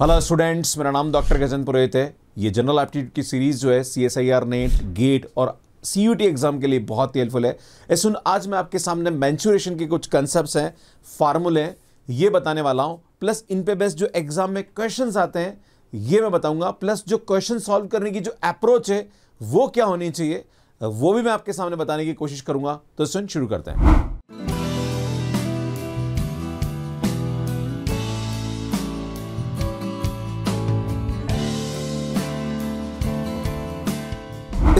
Hello students मेरा नाम doctor Gajan पुरोहित है ये जनरल एप्टीट्यूड की सीरीज़ जो है C S I R net GATE और सी यू टी एग्ज़ाम के लिए बहुत ही हेल्पफुल है ऐसे सुन आज मैं आपके सामने मैंचुरेशन के कुछ कंसेप्ट हैं फार्मूले हैं ये बताने वाला हूँ प्लस इन पे बेस्ट जो एग्ज़ाम में क्वेश्चन आते हैं ये मैं बताऊँगा प्लस जो क्वेश्चन सॉल्व करने की जो अप्रोच है वो क्या होनी चाहिए वो भी मैं आपके सामने बताने की कोशिश करूँगा तो सुन शुरू करते हैं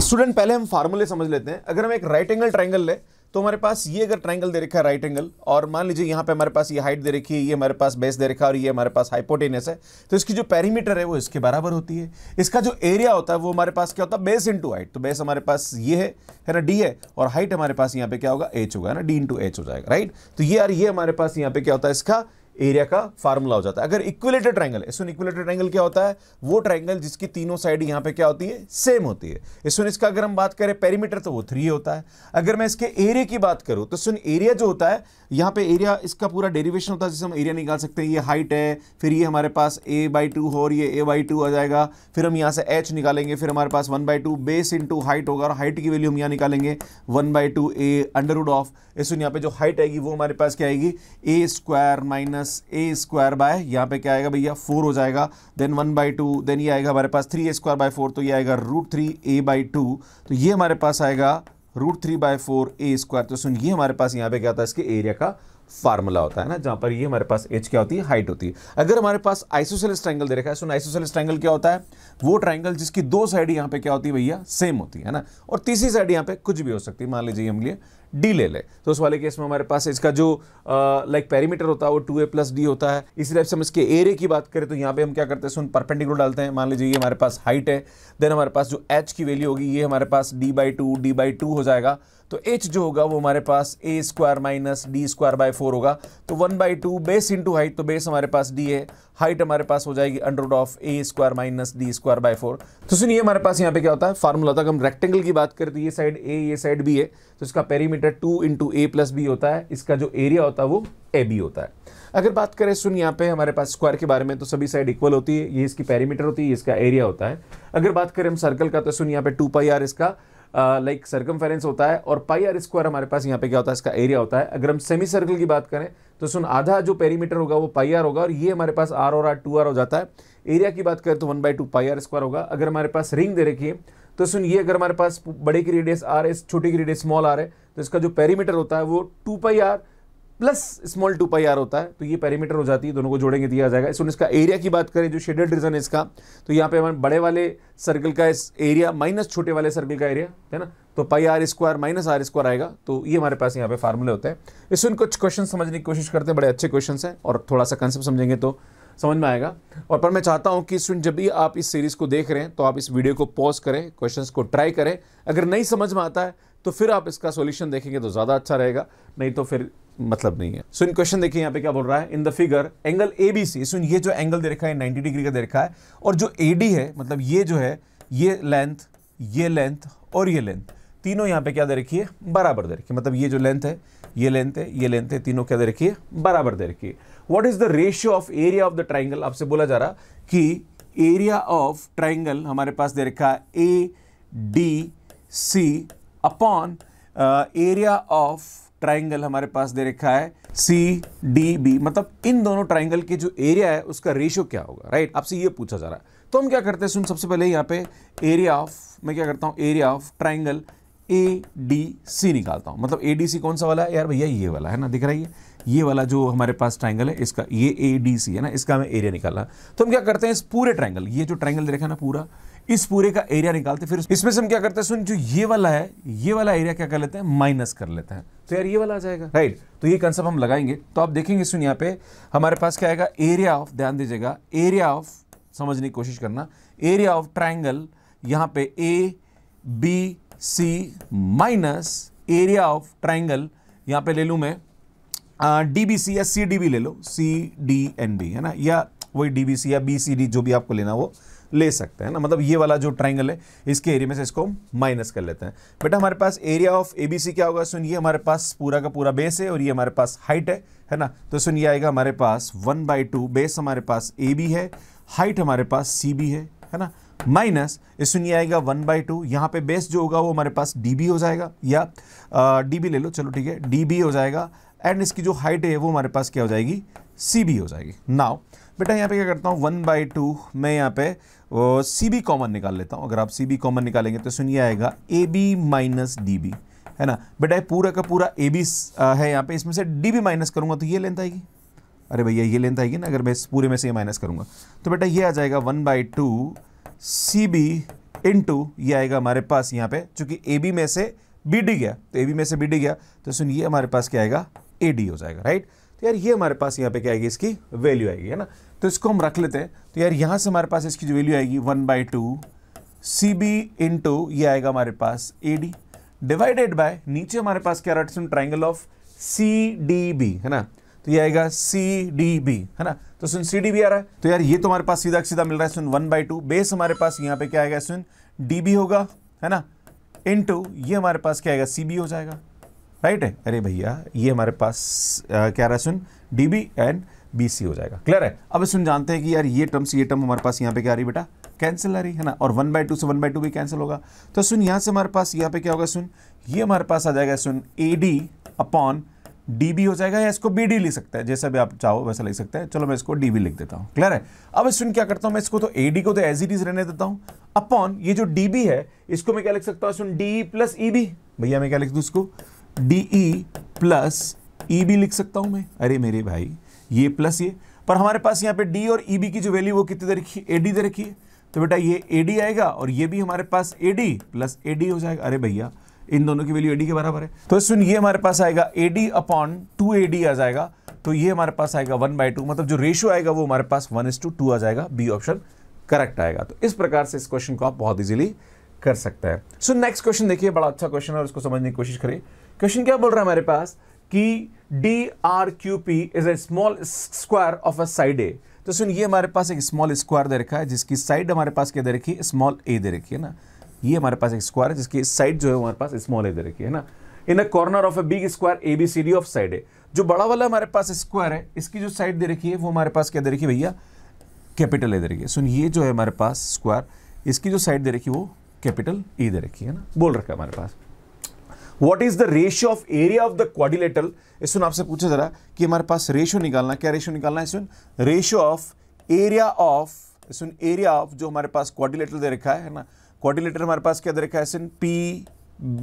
स्टूडेंट पहले हम फार्मूले समझ लेते हैं अगर हम एक राइट एंगल ट्राइंगल ले तो हमारे पास ये अगर ट्राइंगल दे रखा है राइट एंगल और मान लीजिए यहाँ पे हमारे पास ये हाइट दे रखी है ये हमारे पास बेस दे रखा है और ये हमारे पास हाइपोटेनियस है तो इसकी जो पैरीमीटर है वो इसके बराबर होती है इसका जो एरिया होता है वो हमारे पास क्या होता है बेस इंटू हाइट तो बेस हमारे पास ये है है ना डी है और हाइट हमारे पास यहाँ पे क्या होगा एच होगा ना डी इंटू एच हो जाएगा राइट तो ये यार ये हमारे पास यहाँ पे क्या होता है इसका एरिया का फार्मूला हो जाता है अगर इक्विलेटेड ट्राइंगल इस इक्विलेटेड ट्राइंगल क्या होता है वो ट्राइंगल जिसकी तीनों साइड यहाँ पे क्या होती है सेम होती है इस इसका अगर हम बात करें पेरीमीटर तो वो थ्री होता है अगर मैं इसके एरिया की बात करूँ तो सुन एरिया जो होता है यहाँ पे एरिया इसका पूरा डेरिवेशन होता है जिससे हम एरिया निकाल सकते हैं ये हाइट है फिर ये हमारे पास ए बाई टू हो और ये ए बाई टू आ जाएगा फिर हम यहाँ से एच निकालेंगे फिर हमारे पास one by two base into height होगा और हाइट की वैल्यू हम यहाँ निकालेंगे one by two A under of इस यहाँ पे जो हाइट आएगी वो हमारे पास क्या आएगी A square minus plus A square by यहाँ पे क्या आएगा भैया फोर हो जाएगा then one by two then ये आएगा हमारे पास three A square by four तो ये आएगा root three A by two तो ये हमारे पास आएगा root three by four A square तो सुन ये हमारे पास यहाँ पे क्या था इसके एरिया का फार्मूला होता है ना जहां पर ये हमारे पास एच क्या होती है हाइट होती है अगर हमारे पास आइसोसेलिस ट्राइंगल दे रखा है सुन आइसोसेलिस ट्राइंगल क्या होता है वो ट्राइंगल जिसकी दो साइड यहाँ पे क्या होती है भैया सेम होती है ना और तीसरी साइड यहां पे कुछ भी हो सकती है मान लीजिए हम लिए डी ले ले तो उस वाले केस में हमारे पास इसका जो लाइक पैरीमीटर होता है वो टू ए प्लस डी होता है इसी टाइप से हम इसके एरे की बात करें तो यहाँ पे हम क्या करते हैं सुन परपेंडिकुलर डालते हैं मान लीजिए ये हमारे पास हाइट है देन हमारे पास जो एच की वैल्यू होगी ये हमारे पास D by two D by two हो जाएगा तो h जो होगा वो हमारे पास A square minus D square by four होगा तो one by two base into height तो बेस हमारे पास डी है हाइट हमारे पास हो जाएगी under of A square minus D square by four तो सुनिए हमारे पास यहाँ पे क्या होता है फार्मूला था हम रेक्टेंगल की बात करते ये साइड ए ये साइड बी है तो इसका perimeter two into A plus B होता है इसका जो एरिया होता है वो ए बी होता है अगर बात करें सुन यहाँ पे हमारे पास स्क्वायर के बारे में तो सभी साइड इक्वल होती है ये इसकी पेरीमीटर होती है इसका एरिया होता है अगर बात करें हम सर्कल का तो सुन यहाँ पे टू पाई आर इसका लाइक सर्कम होता है और पाई आर स्क्वायर हमारे पास यहाँ पे क्या होता है इसका एरिया होता है अगर हम सेमी सर्कल की बात करें तो सुन आधा जो पेरीमीटर होगा वो पाई आर होगा और ये हमारे पास आर और आर टू आर हो जाता है एरिया की बात करें तो one by two pi R square होगा अगर हमारे पास रिंग दे रखी है तो सुन ये अगर हमारे पास बड़े की रेडियस आर है छोटी की रेडियस स्मॉल आर है तो इसका जो पेरीमीटर होता है वो two pi R plus small two pi R होता है तो ये पैरीमीटर हो जाती है दोनों को जोड़ेंगे दिया जाएगा इसमें इसका एरिया की बात करें जो शेडेड रीजन है इसका तो यहाँ पे हम बड़े वाले सर्कल का इस एरिया माइनस छोटे वाले सर्कल का एरिया है ना तो pi R square minus R square आएगा तो ये हमारे पास यहाँ पे फार्मूले होते हैं इसमें कुछ क्वेश्चन समझने की कोशिश करते हैं बड़े अच्छे क्वेश्चन हैं और थोड़ा सा कंसेप्ट समझेंगे तो समझ में आएगा और पर मैं चाहता हूँ कि स्टूडेंट जब भी आप इस सीरीज़ को देख रहे हैं तो आप इस वीडियो को पॉज करें क्वेश्चंस को ट्राई करें अगर नहीं समझ में आता है तो फिर आप इसका सॉल्यूशन देखेंगे तो ज़्यादा अच्छा रहेगा नहीं तो फिर मतलब नहीं है सो इन क्वेश्चन देखिए यहाँ पे क्या बोल रहा है in the figure angle A B C सुन ये जो एंगल दे रखा है नाइन्टी डिग्री का दे रखा है और जो ए डी है मतलब ये जो है ये लेंथ ये लेंथ और ये लेंथ तीनों यहाँ पे क्या दे रखी है बराबर दे रखी है मतलब ये जो लेंथ है ये लेंथ है ये लेंथ है तीनों क्या दे रखी है बराबर दे रखी है what is the ratio of area of the triangle आपसे बोला जा रहा कि एरिया ऑफ ट्राइंगल हमारे पास दे रखा है A D C upon area of triangle हमारे पास दे रखा है सी डी बी मतलब इन दोनों ट्राइंगल के जो एरिया है उसका रेशियो क्या होगा राइट आपसे ये पूछा जा रहा है तो हम क्या करते हैं सुन सबसे पहले यहाँ पे एरिया ऑफ मैं क्या करता हूँ area of triangle A D C निकालता हूँ मतलब ए डी सी कौन सा वाला है यार भैया ये वाला है ना दिख रहा है ये ये वाला जो हमारे पास ट्राइंगल है इसका ये ए डी सी है ना इसका हमें एरिया निकाला तो हम क्या करते हैं इस पूरे ट्राइंगल ये जो ट्राइंगल देखा ना पूरा इस पूरे का एरिया निकालते फिर इसमें से हम क्या करते हैं सुन जो ये वाला है ये वाला एरिया क्या कर लेते हैं माइनस कर लेते हैं तो यार ये वाला आ जाएगा राइट right. तो ये कंसेप्ट हम लगाएंगे तो आप देखेंगे सुन यहाँ पे हमारे पास क्या आएगा एरिया ऑफ ध्यान दीजिएगा एरिया ऑफ समझने की कोशिश करना एरिया ऑफ ट्राइंगल यहाँ पे A B C minus area of triangle यहाँ पे ले लूँ मैं डी बी सी या सी डी बी ले लो सी डी एन बी है ना या वही डी बी सी या बी सी डी जो भी आपको लेना हो ले सकते हैं ना मतलब ये वाला जो ट्राइंगल है इसके एरिया में से इसको माइनस कर लेते हैं बेटा हमारे पास एरिया ऑफ सी क्या होगा सुनिए हमारे पास पूरा का पूरा बेस है और ये हमारे पास हाइट है है ना तो सुनिए आएगा हमारे पास वन बाई टू बेस हमारे पास ए बी है हाइट हमारे पास सी बी है है ना माइनस ये सुनिए आएगा वन बाई टू यहाँ पे बेस जो होगा वो हमारे पास डी बी हो जाएगा या डी बी ले लो चलो ठीक है डी बी हो जाएगा एंड इसकी जो हाइट है वो हमारे पास क्या हो जाएगी सी बी हो जाएगी नाव बेटा यहाँ पे क्या करता हूँ वन बाई टू मैं यहाँ पे सी बी कॉमन निकाल लेता हूँ अगर आप सी बी कॉमन निकालेंगे तो सुनिए आएगा A B minus D B है ना बेटा ये पूरा का पूरा ए बी uh, है यहाँ पे इसमें से डी बी माइनस करूँगा तो ये लेंथ आएगी अरे भैया ये लेंथ आएगी ना अगर मैं इस पूरे में से ये माइनस करूँगा तो बेटा ये आ जाएगा one by two C B into ये आएगा हमारे पास यहाँ पे चूँकि ए बी में से बी डी गया तो ए बी में से बी डी गया तो सुनिए हमारे पास क्या आएगा ए डी हो जाएगा राइट तो यार ये हमारे पास यहाँ पे क्या आएगी इसकी वैल्यू आएगी है ना तो इसको हम रख लेते हैं तो यार यहाँ से हमारे पास इसकी जो वैल्यू आएगी one by two C B into ये आएगा हमारे पास ए डी डिवाइडेड बाय नीचे हमारे पास क्या रहा triangle of C D B है ना तो ये आएगा सी डी बी है ना तो सुन सी डी बी आ रहा है तो यार ये तो हमारे पास सीधा सीधा मिल रहा है सुन वन बाई टू बेस हमारे पास यहाँ पे क्या आएगा सुन डी बी होगा है ना इन टू ये हमारे पास क्या आएगा सी बी हो जाएगा राइट है अरे भैया ये हमारे पास आ, क्या रहा है सुन D B and B C हो जाएगा क्लियर है अब इसमें जानते हैं कि यार ये टर्म्स ये टर्म हमारे पास यहाँ पे क्या आ रही बेटा कैंसिल आ रही है ना और वन बाई टू से वन बाई टू भी कैंसिल होगा तो सुन यहाँ से हमारे पास यहाँ पे क्या होगा सुन ये हमारे पास आ जाएगा सुन A D upon D B हो जाएगा या इसको बी डी लिख सकते हैं जैसा भी आप चाहो वैसा लिख सकते हैं चलो मैं इसको डी बी लिख देता हूँ क्लियर है अब सुन क्या करता हूँ मैं इसको तो ए डी को तो एज इट इज रहने देता हूँ अपॉन ये जो डी बी है इसको मैं क्या लिख सकता हूँ सुन डी प्लस ई बी भैया मैं क्या लिख दूँ इसको D E plus E B लिख सकता हूँ मैं अरे मेरे भाई ये प्लस ये पर हमारे पास यहाँ पे डी और ई e बी की जो वैल्यू वो कितनी दे रखी ए डी दे रखी है तो बेटा ये ए डी आएगा और ये भी हमारे पास A D plus A D हो जाएगा अरे भैया इन दोनों की वैल्यू ए डी के बराबर है तो सुन ये हमारे पास आएगा A D upon two A D आ जाएगा तो ये हमारे पास आएगा वन बाई टू मतलब जो रेशियो आएगा वो हमारे पास वन इज टू टू आ जाएगा बी ऑप्शन करेक्ट आएगा तो इस प्रकार से इस क्वेश्चन को आप बहुत इजीली कर सकता है सो नेक्स्ट क्वेश्चन देखिए बड़ा अच्छा क्वेश्चन है और इसको समझने की कोशिश करिए क्वेश्चन क्या बोल रहा है हमारे पास कि D R Q P is a small square of a side A तो सुन ये हमारे पास एक स्मॉल स्क्वायर दे रखा है जिसकी साइड हमारे पास क्या दे रखी है स्मॉल ए दे रखी है ना ये हमारे पास एक स्क्वायर है जिसकी साइड जो है हमारे पास स्मॉल ए दे रखी है ना in a corner of a big square A B C D of side A जो बड़ा वाला हमारे पास स्क्वायर है इसकी जो साइड दे रखी है वो हमारे पास क्या दे रखी है भैया कैपिटल ए दे रखी है सुन ये जो है हमारे पास स्क्वायर इसकी जो साइड दे रखी है वो कैपिटल ए दे रखी है ना बोल रखा है हमारे पास what is the ratio of area of the quadrilateral इसमें आपसे पूछा जरा कि हमारे पास रेशियो निकालना क्या रेशियो निकालना है इसमें रेशियो ऑफ एरिया ऑफ इसमें एरिया ऑफ जो हमारे पास क्वाडिलेटर दे रखा है ना क्वाडिलेटर हमारे पास क्या दे रखा है पी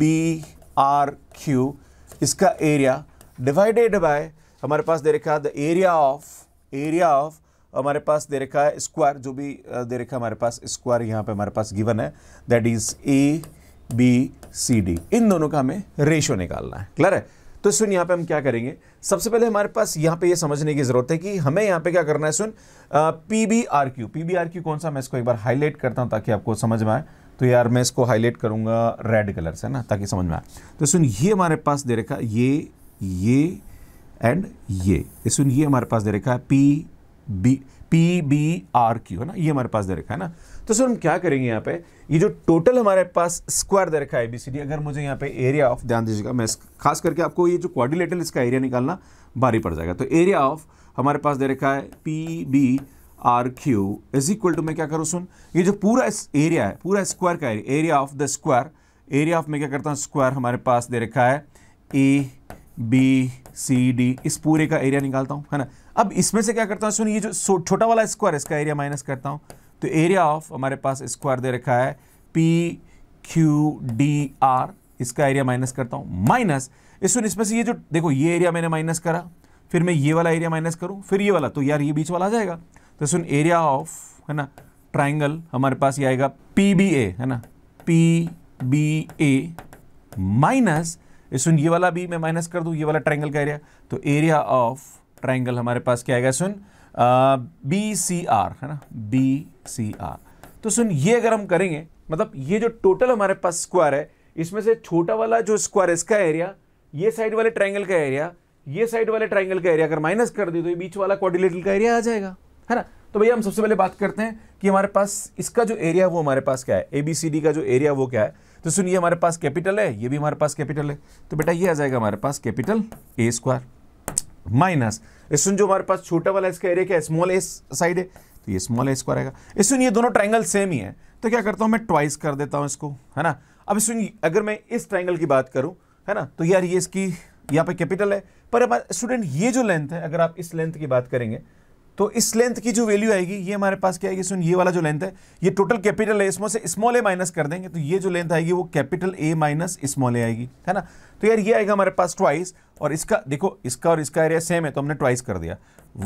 बी आर क्यू इसका एरिया डिवाइडेड बाय हमारे पास दे रखा है the area of area of हमारे पास दे रखा है स्क्वायर जो भी दे रखा है हमारे पास स्क्वायर यहाँ पे हमारे पास गिवन है that is A B C D इन दोनों का हमें रेशो निकालना है क्लियर है तो सुन यहां पे हम क्या करेंगे सबसे पहले हमारे पास यहां पे ये यह समझने की ज़रूरत है कि हमें यहां पे क्या करना है सुन P B R Q P B R Q कौन सा मैं इसको एक बार हाईलाइट करता हूं ताकि आपको समझ में आए तो यार मैं इसको हाईलाइट करूंगा रेड कलर से ना ताकि समझ में आए तो सुन ये हमारे पास दे रखा ये ये एंड ये सुन ये हमारे पास दे रखा है P B P B R Q है ना ये हमारे पास दे रखा है ना तो सर हम क्या करेंगे यहाँ पे ये जो टोटल हमारे पास स्क्वायर दे रखा है एबीसीडी अगर मुझे यहाँ पे एरिया ऑफ ध्यान दीजिएगा मैं खास करके आपको ये जो क्वाड्रिलेटरल इसका एरिया निकालना भारी पड़ जाएगा तो एरिया ऑफ हमारे पास दे रखा है P B R Q is equal to मैं क्या करूँ सुन ये जो पूरा एरिया है पूरा स्क्वायर का area area of the square area of मैं क्या करता हूँ स्क्वायर हमारे पास दे रखा है ए बी सी डी इस पूरे का एरिया निकालता हूँ है ना अब इसमें से क्या करता हूँ सुनिए ये जो छोटा वाला स्क्वायर इसका एरिया माइनस करता हूँ तो एरिया ऑफ हमारे पास स्क्वायर दे रखा है पी क्यू डी आर इसका एरिया माइनस करता हूं माइनस इस इसमें से ये जो देखो ये एरिया मैंने माइनस करा फिर मैं ये वाला एरिया माइनस करूं फिर ये वाला तो यार ये बीच वाला आ जाएगा तो सुन एरिया ऑफ है ना ट्राइंगल हमारे पास ये आएगा पी बी ए है ना पी बी ए माइनस सुन ये वाला भी मैं माइनस कर दूं ये वाला ट्राइंगल का एरिया तो एरिया ऑफ ट्राइंगल हमारे पास क्या आएगा सुन बी सी आर है ना बी सी आर तो सुन ये अगर हम करेंगे मतलब ये जो टोटल हमारे पास स्क्वायर है इसमें से छोटा वाला जो स्क्वायर इसका एरिया ये साइड वाले ट्राइंगल का एरिया ये साइड वाले ट्राइंगल का एरिया अगर माइनस कर दे तो ये बीच वाला क्वारिलेटल का एरिया आ जाएगा है ना तो भैया हम सबसे पहले बात करते हैं कि हमारे पास इसका जो एरिया वो हमारे पास क्या है ए बी सी डी का जो एरिया वो क्या है तो सुनिए हमारे पास कैपिटल है ये भी हमारे पास कैपिटल है तो बेटा ये आ जाएगा हमारे पास कैपिटल ए स्क्वायर माइनस इसमें जो हमारे पास छोटा वाला इसका एरिया क्या स्मॉल ए साइड है तो ये स्मॉल ए स्क्वायर आएगा इसमें ये दोनों ट्राइंगल सेम ही है तो क्या करता हूँ मैं ट्वाइस कर देता हूँ इसको है ना अब इसमें अगर मैं इस ट्राइंगल की बात करूँ है ना तो यार ये इसकी यहाँ पे कैपिटल है पर स्टूडेंट ये जो लेंथ है अगर आप इस लेंथ की बात करेंगे तो इस लेंथ की जो वैल्यू आएगी ये हमारे पास क्या आएगी सुन ये वाला जो लेंथ है ये टोटल कैपिटल है इसमें से स्मॉल ए माइनस कर देंगे तो ये जो लेंथ आएगी वो capital A minus small A आएगी है ना तो यार ये आएगा हमारे पास ट्वाइस और इसका देखो इसका और इसका एरिया सेम है तो हमने ट्वाइस कर दिया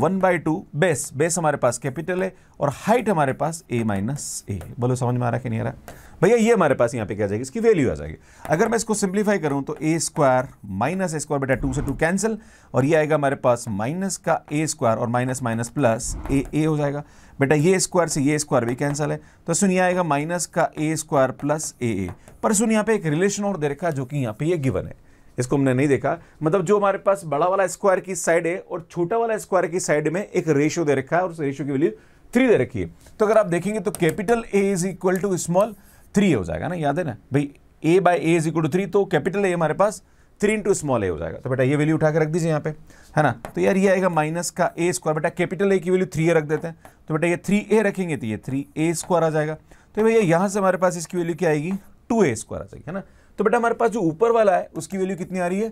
one by two base base हमारे पास कैपिटल है और हाइट हमारे पास ए माइनस ए बोलो समझ में आ रहा कि नहीं आ रहा भैया ये हमारे पास यहाँ पे क्या जाएगी इसकी वैल्यू आ जाएगी अगर मैं इसको सिंप्लीफाई करूँ तो A square minus A square बेटा टू से टू कैंसिल और ये आएगा हमारे पास माइनस का ए स्क्वायर और minus minus plus A A हो जाएगा बेटा ये स्क्वायर से ये स्क्वायर भी कैंसिल है तो सुनिए आएगा माइनस का ए स्क्वायर प्लस ए ए पर सुन यहाँ पे एक रिलेशन और दे रखा जो कि यहाँ पे ये गिवन है इसको हमने नहीं देखा मतलब जो हमारे पास बड़ा वाला स्क्वायर की साइड है और छोटा वाला स्क्वायर की साइड में एक रेशियो दे रखा है और उस रेशियो की वैल्यू थ्री दे रखी है तो अगर आप देखेंगे तो capital A is equal to small three हो जाएगा ना याद है ना भाई A by A is equal to three तो कैपिटल ए हमारे पास थ्री इंटू स्मॉल ए हो जाएगा तो बेटा ये वैल्यू उठा के रख दीजिए यहाँ पे है ना तो यार ये आएगा माइनस का ए स्क्वायर बेटा कैपिटल ए की वैल्यू थ्री ए रख देते हैं तो बेटा ये थ्री ए रखेंगे तो ये थ्री ए स्क्वायर आ जाएगा तो भैया यहाँ से हमारे पास इसकी वैल्यू क्या आएगी टू ए स्क्वायर आ जाएगी है ना तो बेटा हमारे पास जो ऊपर वाला है उसकी वैल्यू कितनी आ रही है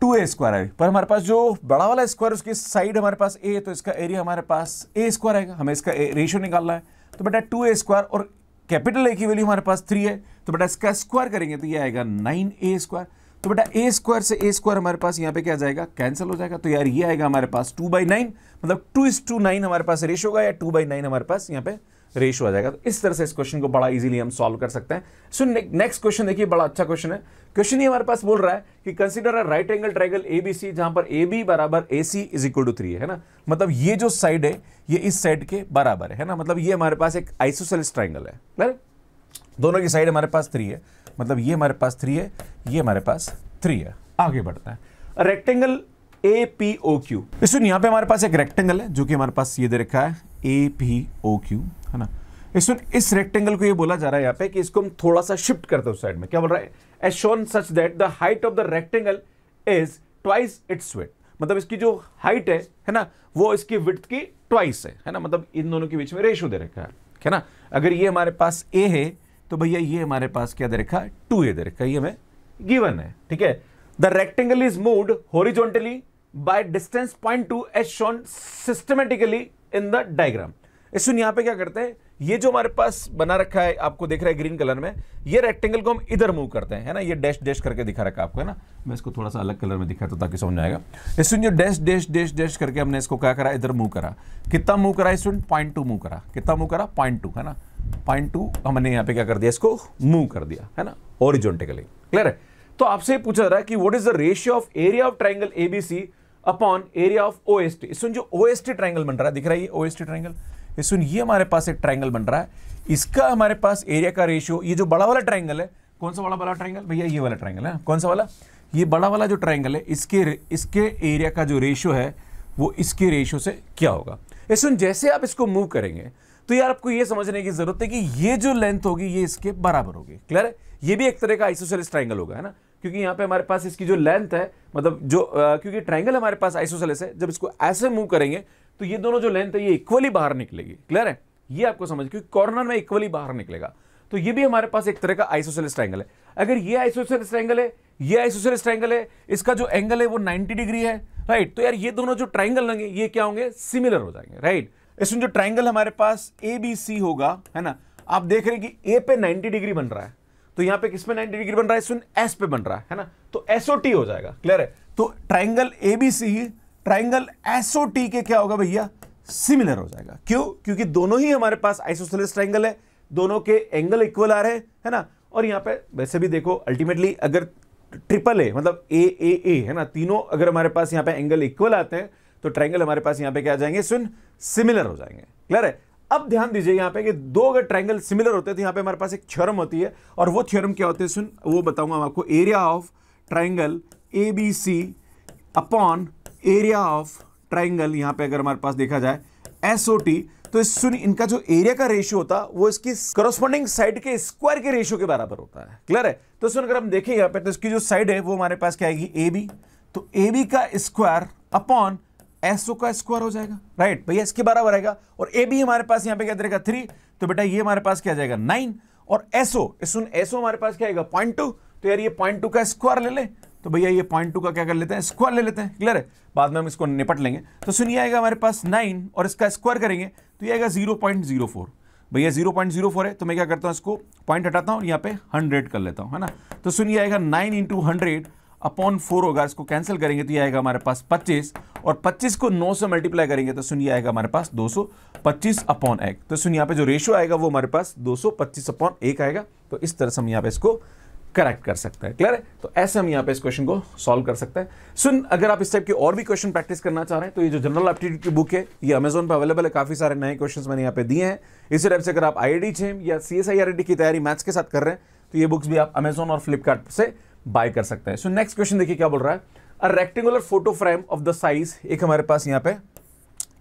टू ए स्क्वायर आई पर हमारे पास जो बड़ा वाला स्क्वायर उसकी साइड हमारे पास ए है तो इसका एरिया हमारे पास ए स्क्वायर आएगा हमें इसका रेशियो निकालना है तो बेटा टू ए स्क्वायर और कैपिटल ए की वैल्यू हमारे पास थ्री है तो बेटा इसका स्क्वायर करेंगे तो ये आएगा नाइन ए स्क्वायर तो बेटा ए स्क्वायर से ए स्क्वायर हमारे पास यहाँ पे क्या जाएगा कैंसिल हो जाएगा तो यार ये आएगा हमारे पास टू बाई नाइन मतलब टू इस टू नाइन हमारे पास रेशियो का या टू बाई नाइन हमारे पास यहाँ पे रेशो आ जाएगा तो इस तरह से इस क्वेश्चन को बड़ा इजीली हम सॉल्व कर सकते हैं सो नेक्स्ट क्वेश्चन देखिए बड़ा अच्छा क्वेश्चन है क्वेश्चन ही हमारे पास बोल रहा है कि consider a right angle triangle A B C जहां पर ए बी बराबर A C is equal to three है ना मतलब ये जो साइड है ये इस साइड के बराबर है ना मतलब ये हमारे पास एक आइसोसेलिस ट्राइंगल है ना? दोनों की साइड हमारे पास थ्री है मतलब ये हमारे पास थ्री है ये हमारे पास थ्री है आगे बढ़ता है rectangle A P O Q यहाँ पे हमारे पास एक रेक्टेंगल है जो कि हमारे पास ये दे रखा है ए पी ओ क्यू है ना इस इस रेक्टेंगल को ये बोला जा रहा है यहाँ पे कि इसको हम थोड़ा सा शिफ्ट करते हैं उस साइड में क्या बोल रहा है as shown such that the height of the rectangle is twice its width मतलब इसकी जो हाइट है है ना वो इसकी विथ की ट्वाइस है है ना मतलब इन दोनों के बीच में रेशो दे रखा है है ना अगर ये हमारे पास ए है तो भैया ये हमारे पास क्या दे रखा है टू ए दे रखा है ये हमें गिवन है ठीक है the rectangle is moved horizontally by distance point two as shown systematically in the diagram सुन यहां पे क्या करते हैं ये जो हमारे पास बना रखा है आपको देख रहा है ग्रीन कलर में ये रेक्टेंगल को हम इधर मूव करते हैं है ना ये डैश डैश करके दिखा रखा है आपको है ना मैं इसको थोड़ा सा अलग कलर में दिखाता हूँ ताकि समझ आएगा सुन जो डैश डैश डैश डैश करके हमने इसको क्या करा इधर मूव करा कितना मूव करा इसमें पॉइंट टू मूव करा कितना मूव करा पॉइंट टू है ना पॉइंट टू हमने यहाँ पे क्या कर दिया इसको मूव कर दिया है ना ओरिजोनटिकली क्लियर है तो आपसे पूछा जा रहा है कि what is the ratio of area of triangle ABC upon area of O S T सुन जो ओ एस टी ट्राइंगल बन रहा है दिख रहा है ओ एस टी ट्राइंगल सुन ये हमारे पास एक ट्राइंगल बन रहा है इसका हमारे पास एरिया का रेशियो ये जो बड़ा वाला ट्राइंगल है कौन सा बड़ा वाला ट्राइंगल भैया ये वाला ट्राइंगल है हाँ। कौन सा वाला ये बड़ा वाला जो ट्राइंगल है इसके इसके एरिया का जो रेशियो है वो इसके रेशियो से क्या होगा ये सुन जैसे आप इसको मूव करेंगे तो यार आपको ये समझने की जरूरत है कि ये जो लेंथ होगी ये इसके बराबर होगी क्लियर है ये भी एक तरह का आइसोसेलिस ट्राइंगल होगा है ना क्योंकि यहाँ पे हमारे पास इसकी जो लेंथ है मतलब जो आ, क्योंकि ट्राइंगल हमारे पास आइसोसेलेस है जब इसको ऐसे मूव करेंगे तो ये दोनों जो लेंथ है ये इक्वली बाहर निकलेगी क्लियर है ये आपको समझ क्योंकि कॉर्नर में इक्वली बाहर निकलेगा तो ये भी हमारे पास एक तरह का आइसोसेलेस ट्राइंगल है अगर ये आइसोसेलेस ट्राइंगल है ये आइसोसेलेस ट्राइंगल है इसका जो एंगल है वो नाइनटी डिग्री है राइट तो यार ये दोनों जो ट्राइंगल होंगे ये क्या होंगे सिमिलर हो जाएंगे राइट इसमें जो ट्राइंगल हमारे पास ए बी सी होगा है ना आप देख रहे हैं कि ए पे 90 डिग्री बन रहा है तो यहां पे किस पे 90 डिग्री बन रहा है एस पे बन रहा है, ना तो एसओटी हो जाएगा क्लियर है तो ट्राइंगल एबीसी ट्राइंगल एसओटी के क्या होगा भैया सिमिलर हो जाएगा क्यों क्योंकि दोनों ही हमारे पास आइसोसेलिस ट्राइंगल है दोनों के एंगल इक्वल आ रहे हैं है ना और यहां पे वैसे भी देखो अल्टीमेटली अगर ट्रिपल ए मतलब ए ए ए है ना तीनों अगर हमारे पास यहां पे एंगल इक्वल आते हैं तो ट्राइंगल हमारे पास यहां पे क्या आ जाएंगे सुन सिमिलर हो जाएंगे क्लियर है अब ध्यान दीजिए यहाँ पे कि दो अगर ट्राइंगल सिमिलर होते हैं तो यहाँ पे हमारे पास एक थ्योरम होती है और वो थ्योरम क्या होते हैं सुन वो बताऊंगा आपको area of triangle A B C upon area of triangle यहाँ पे अगर हमारे पास देखा जाए एस ओ टी तो इस सुन इनका जो एरिया का रेशियो होता है वो इसकी करोस्पॉन्डिंग साइड के स्क्वायर के रेशियो के बराबर होता है क्लियर है तो सुन अगर हम देखें यहाँ पे तो इसकी जो साइड है वो हमारे पास क्या आएगी ए बी तो ए बी का स्क्वायर अपॉन एसओ का स्क्वायर हो जाएगा राइट भैया इसके बराबर आएगा और ए बी हमारे पास यहाँ पे क्या देगा थ्री तो बेटा ये हमारे पास क्या जाएगा नाइन और एसओ सुन एसओ हमारे पास क्या आएगा पॉइंट टू तो यार ये पॉइंट टू का स्क्वायर ले ले तो भैया ये पॉइंट टू का क्या कर लेते हैं स्क्वायर ले लेते हैं क्लियर है बाद में हम इसको निपट लेंगे तो सुनिए आएगा हमारे पास नाइन और इसका स्क्वायर करेंगे तो ये आएगा जीरो पॉइंट जीरो फोर भैया जीरो पॉइंट जीरो फोर है तो मैं क्या करता हूँ इसको पॉइंट हटाता हूँ यहाँ पे हंड्रेड कर लेता हूँ है ना तो सुनिए आएगा nine into hundred upon four होगा इसको कैंसिल करेंगे तो ये आएगा हमारे पास 25 और 25 को 9 से मल्टीप्लाई करेंगे तो सुनिए आएगा हमारे पास 225 अपॉन एक तो सुनिए यहाँ पे जो रेशियो आएगा वो हमारे पास 225 अपॉन एक आएगा तो इस तरह से हम यहाँ पे इसको करेक्ट कर सकते हैं क्लियर है तो ऐसे हम यहाँ पे इस क्वेश्चन को सॉल्व कर सकते हैं सुन अगर आप इस टाइप की और भी क्वेश्चन प्रैक्टिस करना चाह रहे हैं तो ये जो जनरल एप्टीट्यूड की बुक है ये अमेजोन पर अवेलेबल है काफी सारे नए क्वेश्चन मैंने यहाँ पे दिए हैं इसी टाइप से अगर आप आई आई या सी एस आई आर की तैयारी मैथ्स के साथ कर रहे हैं तो ये बुक्स भी आप अमेजोन और फ्लिपकार्ट से बाय कर सकते हैं सो नेक्स्ट क्वेश्चन देखिए क्या बोल रहा है a rectangular photo frame of the size एक हमारे पास यहाँ पे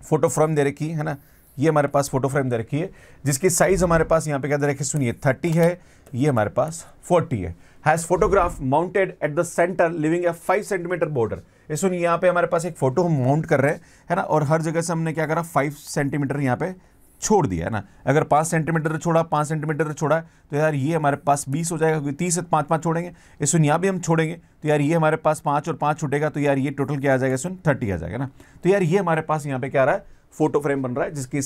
फोटो फ्रेम दे रखी है ना ये हमारे पास फोटो फ्रेम दे रखी है जिसकी साइज हमारे पास यहाँ पे क्या दे रखी सुनिए थर्टी है ये हमारे पास फोर्टी है has photograph mounted at the centre leaving a five centimetre border ये सुनिए यहाँ पे हमारे पास एक फोटो हम माउंट कर रहे हैं है ना और हर जगह से हमने क्या करा फाइव सेंटीमीटर यहाँ पे छोड़ दिया है ना अगर पाँच सेंटीमीटर तो छोड़ा पाँच सेंटीमीटर तो छोड़ा तो यार ये हमारे पास बीस हो जाएगा क्योंकि तीस पाँच पाँच छोड़ेंगे इस यहाँ भी हम छोड़ेंगे तो यार ये हमारे पास पाँच और पाँच छूटेगा तो यार ये टोटल क्या आ जाएगा सुन थर्टी आ जाएगा ना तो यार ये हमारे पास यहाँ पे क्या आ रहा है फोटो फ्रेम बन रहा है जिसकी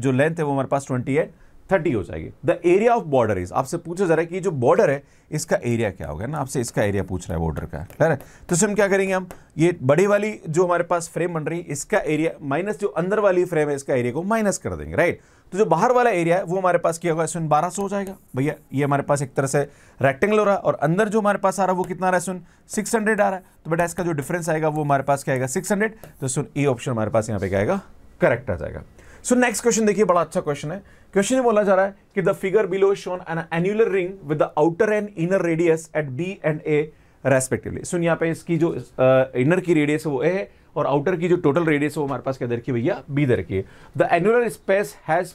जो लेंथ है वो हमारे पास ट्वेंटी है थर्टी हो जाएगी the area of border is आपसे पूछा जा रहा है कि जो बॉर्डर है इसका एरिया क्या होगा ना आपसे इसका एरिया पूछ रहा है बॉर्डर का है ना तो इसमें क्या करेंगे हम ये बड़ी वाली जो हमारे पास फ्रेम बन रही है इसका एरिया माइनस जो अंदर वाली फ्रेम है इसका एरिया को माइनस कर देंगे राइट तो जो बाहर वाला एरिया है वो हमारे पास क्या होगा सुन बारह सौ हो जाएगा भैया ये हमारे पास एक तरह से रेक्टेंगल हो रहा है और अंदर जो हमारे पास आ रहा है वो कितना आ रहा है सुन सिक्स हंड्रेड आ रहा है तो बेटा इसका जो डिफरेंस आएगा वो हमारे पास क्या आएगा सिक्स हंड्रेड तो सुन ये e ऑप्शन हमारे पास यहाँ पे क्या आएगा करेक्ट आ जाएगा सो नेक्स्ट क्वेश्चन देखिए बड़ा अच्छा क्वेश्चन है क्वेश्चन बोला जा रहा है कि the figure below shown an annular ring with the outer and inner radius at B and A respectively सुन यहाँ पे इसकी जो इनर की रेडियस है वो ए है और आउटर की जो टोटल रेडियस है वो हमारे पास क्या दे रखी भैया बी दे रखी the annular space has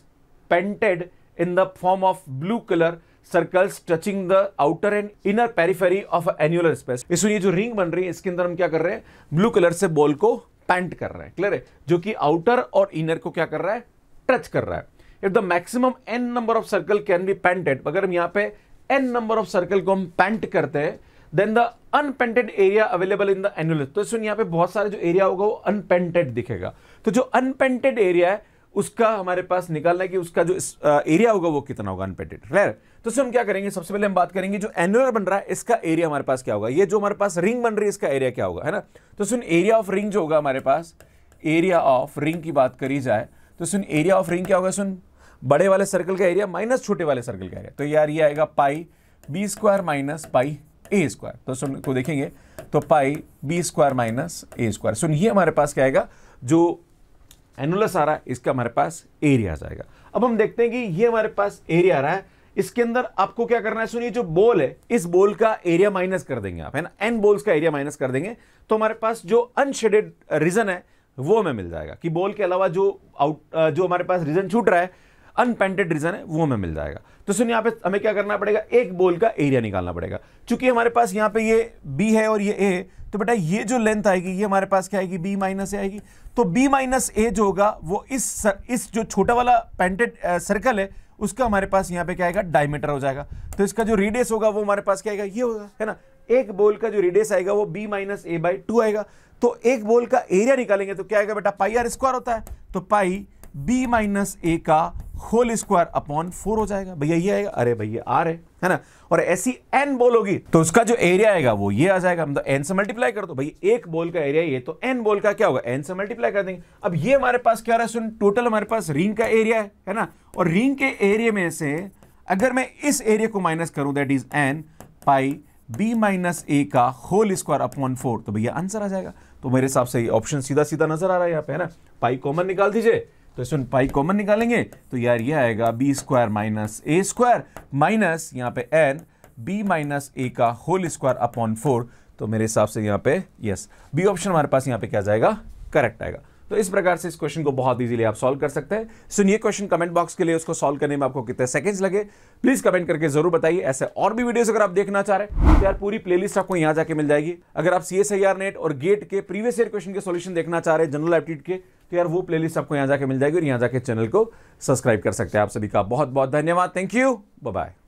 painted in the form of blue colour circles touching the outer and inner periphery of annular space ये जो रिंग बन रही है इसके अंदर हम क्या कर रहे हैं ब्लू कलर से बॉल को पैंट कर रहा है क्लियर है जो कि आउटर और इनर को क्या कर रहा है टच कर रहा है if the maximum an number of circle can be painted अगर हम यहां पे एन नंबर ऑफ सर्कल को हम पेंट करते हैं then the unpainted area available in the annulus तो इसमें यहां पे बहुत सारे जो एरिया होगा वो अनपेंटेड दिखेगा तो जो अनपेंटेड एरिया है उसका हमारे पास निकालना है कि उसका जो एरिया होगा वो कितना होगा अनपेंटेड क्लियर तो हम क्या करेंगे सबसे पहले हम बात करेंगे जो एनुलर बन रहा है इसका एरिया हमारे पास क्या होगा ये जो हमारे पास रिंग बन रही है इसका एरिया क्या होगा है ना तो सुन एरिया ऑफ रिंग जो होगा हमारे पास एरिया ऑफ रिंग की बात करी जाए तो सुन एरिया ऑफ रिंग क्या होगा सुन बड़े वाले सर्कल का एरिया माइनस छोटे वाले सर्कल का एरिया तो यार ये आएगा pi B square minus pi A square तो सुन को देखेंगे तो pi B square minus A square सुन ये हमारे पास क्या आएगा जो एनुलस आ रहा है इसका हमारे पास एरिया आ जाएगा अब हम देखते हैं कि ये हमारे पास एरिया आ रहा है इसके अंदर आपको क्या करना है सुनिए जो बोल है इस बोल का एरिया माइनस कर देंगे आप है ना एन बोल्स का एरिया माइनस कर देंगे तो हमारे पास जो अनशेडेड रीजन है वो हमें मिल जाएगा कि बोल के अलावा जो आउट जो हमारे पास रीजन छूट रहा है अनपेंटेड रीजन है वो हमें मिल जाएगा तो सुनिए यहाँ पे हमें क्या करना पड़ेगा एक बोल का एरिया निकालना पड़ेगा चूंकि हमारे पास यहाँ पे ये बी है और ये ए है तो बेटा ये जो लेंथ आएगी ये हमारे पास क्या आएगी बी माइनस ए आएगी तो बी माइनस ए जो होगा वो इस इस जो छोटा वाला पेंटेड सर्कल है उसका हमारे पास यहाँ पे क्या आएगा डायमीटर हो जाएगा तो इसका जो रेडियस होगा वो हमारे पास क्या आएगा ये होगा है ना एक बोल का जो रेडियस आएगा वो B minus A by two आएगा तो एक बोल का एरिया निकालेंगे तो क्या आएगा बेटा पाई आर स्क्वायर होता है तो पाई बी माइनस ए का होल स्क्वायर अपॉन फोर हो जाएगा भैया ये आएगा अरे भैया आर है है ना और ऐसी एन बॉल होगी तो उसका जो एरिया आएगा वो ये आ जाएगा हम तो एन से मल्टीप्लाई कर दो भाई एक बॉल का एरिया ये तो एन बॉल का क्या होगा एन से मल्टीप्लाई कर देंगे अब ये हमारे पास क्या रहा है सुन टोटल हमारे पास रिंग का एरिया है है ना और रिंग के एरिया में से अगर मैं इस एरिया को माइनस करूं that is n pi B minus A का होल स्क्वायर अपॉन फोर तो भैया आंसर आ जाएगा तो मेरे हिसाब से ऑप्शन सीधा सीधा नजर आ रहा है यहाँ पे है ना पाई कॉमन निकाल दीजिए तो इसमें पाई कॉमन निकालेंगे तो यार ये आएगा B square minus A square minus यहाँ पे एन बी माइनस ए का होल स्क्वायर अपॉन फोर तो मेरे हिसाब से यहाँ पे यस बी ऑप्शन हमारे पास यहाँ पे क्या जाएगा करेक्ट आएगा तो इस प्रकार से इस क्वेश्चन को बहुत इजीली आप सॉल्व कर सकते हैं सुनिए क्वेश्चन कमेंट बॉक्स के लिए उसको सॉल्व करने में आपको कितने सेकंड्स लगे प्लीज कमेंट करके जरूर बताइए ऐसे और भी वीडियोस अगर आप देखना चाह रहे हैं तो यार पूरी प्लेलिस्ट आपको यहां जाके मिल जाएगी अगर आप सी नेट और गेट के प्रीवियस ईयर क्वेश्चन के सोल्यूशन देखना चाह रहे हैं जनरल एप्टीट्यूड के तो यार वो प्लेलिस्ट आपको यहाँ जाके मिल जाएगी और यहाँ जाके चैनल को सब्सक्राइब कर सकते हैं आप सभी का बहुत बहुत धन्यवाद थैंक यू बाय